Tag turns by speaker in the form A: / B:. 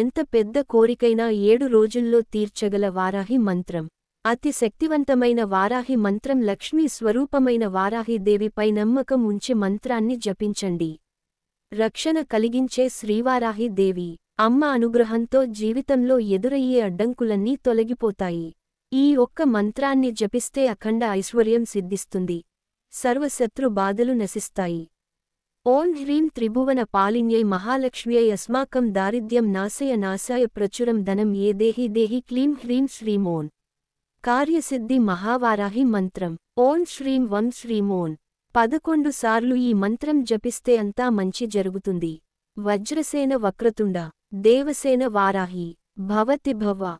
A: ఎంత పెద్ద కోరికైనా ఏడు రోజుల్లో తీర్చగల వారాహి మంత్రం అతి శక్తివంతమైన వారాహి మంత్రం లక్ష్మీ స్వరూపమైన వారాహిదేవిపై నమ్మకం ఉంచే మంత్రాన్ని జపించండి రక్షణ కలిగించే శ్రీవారాహి దేవి అమ్మ అనుగ్రహంతో జీవితంలో ఎదురయ్యే అడ్డంకులన్నీ తొలగిపోతాయి ఈ ఒక్క మంత్రాన్ని జపిస్తే అఖండ ఐశ్వర్యం సిద్ధిస్తుంది సర్వశత్రు బాధలు నశిస్తాయి ఓం హ్రీం త్రిభువన పాలిన్యై మహాలక్ష్మ్యై అస్మాకం దారిద్ర్యం నాశయ నాశాయ ప్రచురం ధనం ఏ దేహి దేహి క్లీం హ్రీం శ్రీమోన్ కార్యసిద్ధి మహావారాహి మంత్రం ఓం శ్రీం వం శ్రీమోన్ పదకొండు సార్లు ఈ మంత్రం జపిస్తే అంతా మంచి జరుగుతుంది వజ్రసేన వక్రతుండ దేవసేన వారాహి భవతి భవ